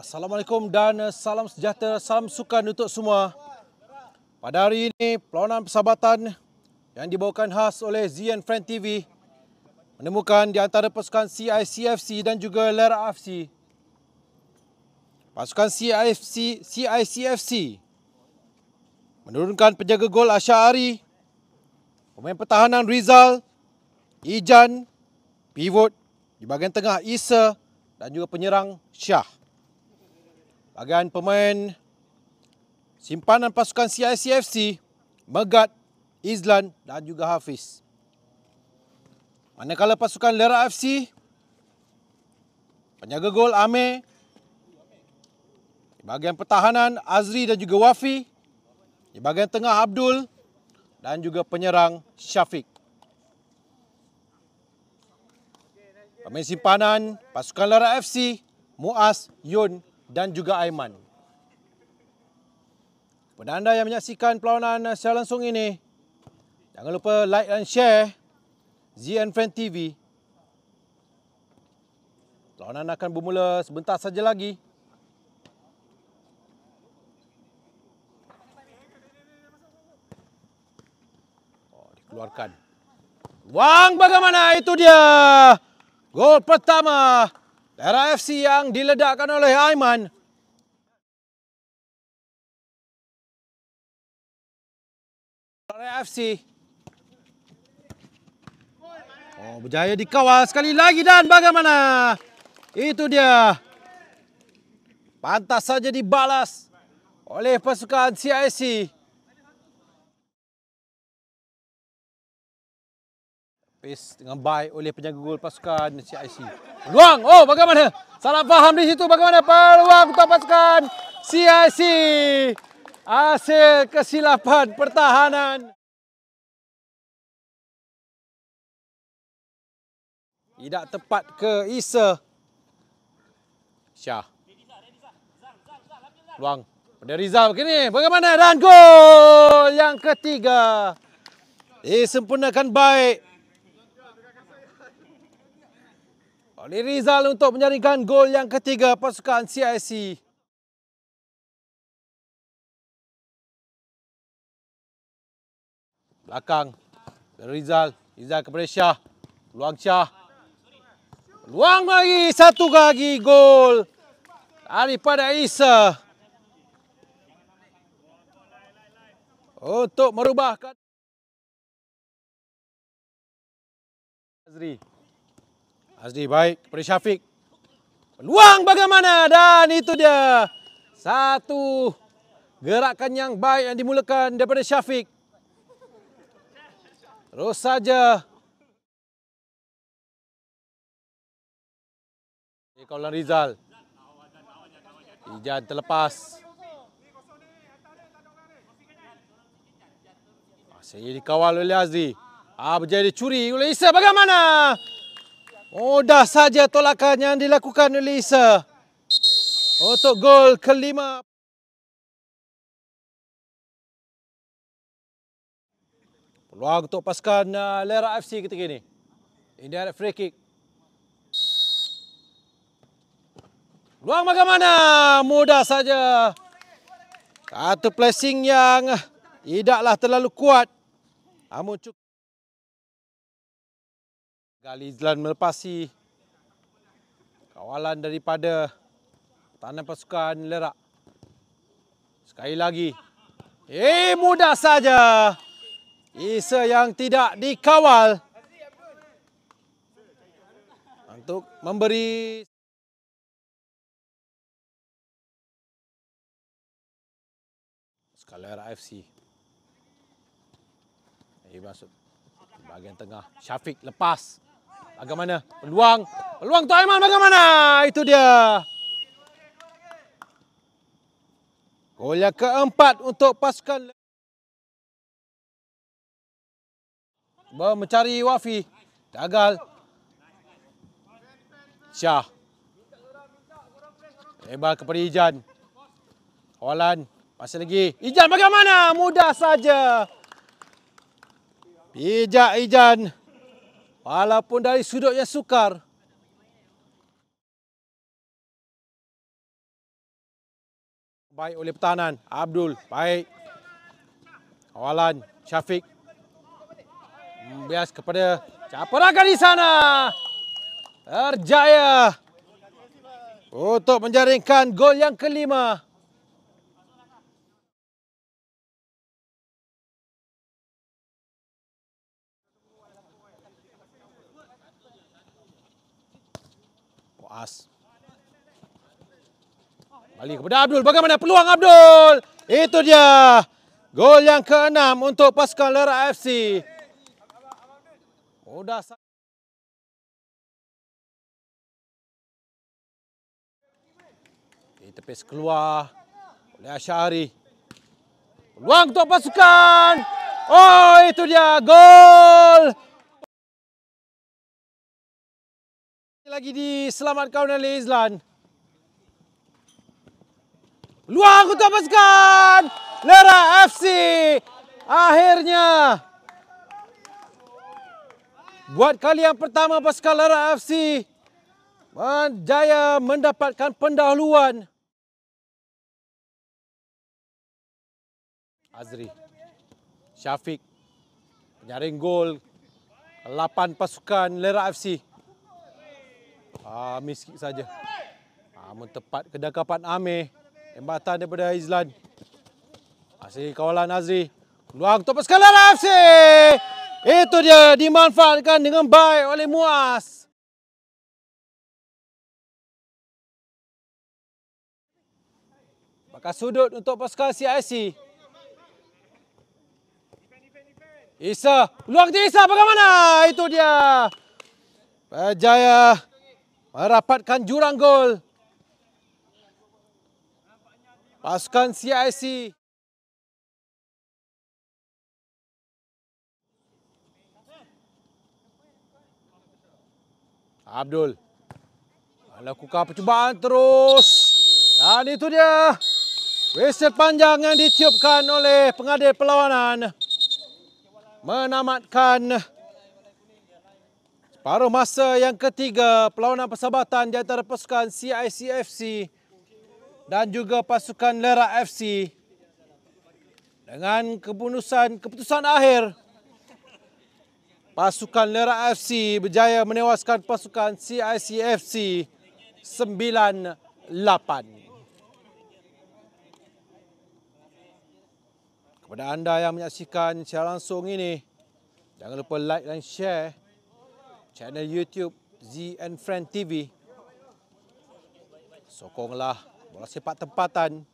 Assalamualaikum dan salam sejahtera, salam sukan untuk semua. Pada hari ini, perlawanan persahabatan yang dibawakan khas oleh ZN Friend TV menemukan di antara pasukan CICFC dan juga Lera AFC Pasukan CICFC, CICFC menurunkan penjaga gol Asyari, pemain pertahanan Rizal, Ijan, pivot di bahagian tengah Isa dan juga penyerang Syah. Bagian pemain simpanan pasukan CICFC Megat, Izlan dan juga Hafiz. Manakala pasukan Lera FC penjaga gol Amir di bahagian pertahanan Azri dan juga Wafi di bahagian tengah Abdul dan juga penyerang Syafiq. Pemain simpanan pasukan Lera FC Muaz Yun dan juga Aiman. Kepada anda yang menyaksikan perlawanan secara langsung ini, jangan lupa like dan share ZN Friend TV. Perlawanan akan bermula sebentar saja lagi. Oh, dikeluarkan. Wang bagaimana itu dia? Gol pertama. Pertama. RAFC yang diledakkan oleh Aiman. RAFC. Oh, berjaya dikawal sekali lagi dan bagaimana? Itu dia. Pantas saja dibalas oleh pasukan CIC. pace dengan baik oleh penjaga gol pasukan CIC. Peluang. Oh, bagaimana? Salah faham di situ bagaimana peluang untuk pasukan CIC. Hasil kesilapan pertahanan. Tidak tepat ke Isa. Syah. Peluang. Pada Rizal begini. Bagaimana? Dan gol yang ketiga. Disempurnakan baik. Ali Rizal untuk menjaringkan gol yang ketiga pasukan CIC. Belakang Rizal, Rizal kepada Syah, peluang Syah. Peluang lagi, satu lagi gol daripada Isa. Untuk merubahkan Azri. Azdi baik kepada Syafiq. Peluang bagaimana dan itu dia. Satu gerakan yang baik yang dimulakan daripada Syafiq. Terus saja. Ini kawalan Rizal. Ijan terlepas. Masih dikawal oleh Azdi. Ah, berjaya dicuri oleh Isa. Bagaimana? Mudah oh, saja tolakan yang dilakukan oleh Isa. Untuk gol kelima. Peluang untuk pasukan uh, Lera FC ketika ini. Ini ada free kick. Peluang bagaimana? Mudah saja. Satu placing yang tidaklah uh, terlalu kuat. Namun cukup. Gali Izlan melepasi kawalan daripada tanah pasukan Lerak. Sekali lagi. Eh, mudah saja. Isa yang tidak dikawal. Untuk memberi Skalera FC. Ini eh, masuk bahagian tengah. Syafiq lepas. Bagaimana peluang? Peluang untuk Aiman bagaimana? Itu dia. Gol yang keempat untuk pasukan. Mencari Wafi. Gagal. Syah. Lebar kepada Ijan. Kawalan. Masih lagi. Ijan bagaimana? Mudah saja. Bijak Ijan. Ijan walaupun dari sudut yang sukar. Baik oleh pertahanan Abdul. Baik. Awalan Syafiq. Bias kepada Caperaga di sana. Terjaya. Untuk menjaringkan gol yang kelima. Aas. Balik kepada Abdul. Bagaimana peluang Abdul? Itu dia. Gol yang keenam untuk pasukan Lera FC. Oh, dah tepis keluar oleh Asyari. Peluang untuk pasukan. Oh, itu dia. Gol. lagi di Selamat Kau dan Leizlan. Luar aku tuan Lera FC akhirnya buat kali yang pertama pasukan Lera FC berjaya mendapatkan pendahuluan. Azri, Syafiq, penyaring gol, Lapan pasukan Lera FC. Ah, miss kick saja. Ah, mentepat kedakapan Amir. Embatan daripada Izlan. Asy kawalan Azri. Luang top sekali RFC. Itu dia dimanfaatkan dengan baik oleh Muaz. Bakar sudut untuk Pascal CIC. Isa, luang dia Isa bagaimana? Itu dia. Berjaya. Uh, merapatkan jurang gol. Pasukan CIC. Abdul. Lakukan percubaan terus. Dan itu dia. Wisel panjang yang ditiupkan oleh pengadil perlawanan. Menamatkan Paruh masa yang ketiga, perlawanan persahabatan di antara pasukan CIC FC dan juga pasukan Lera FC. Dengan keputusan, keputusan akhir, pasukan Lera FC berjaya menewaskan pasukan CIC FC 9-8. Kepada anda yang menyaksikan secara langsung ini, jangan lupa like dan share channel YouTube Z and Friend TV. Sokonglah bola sepak tempatan.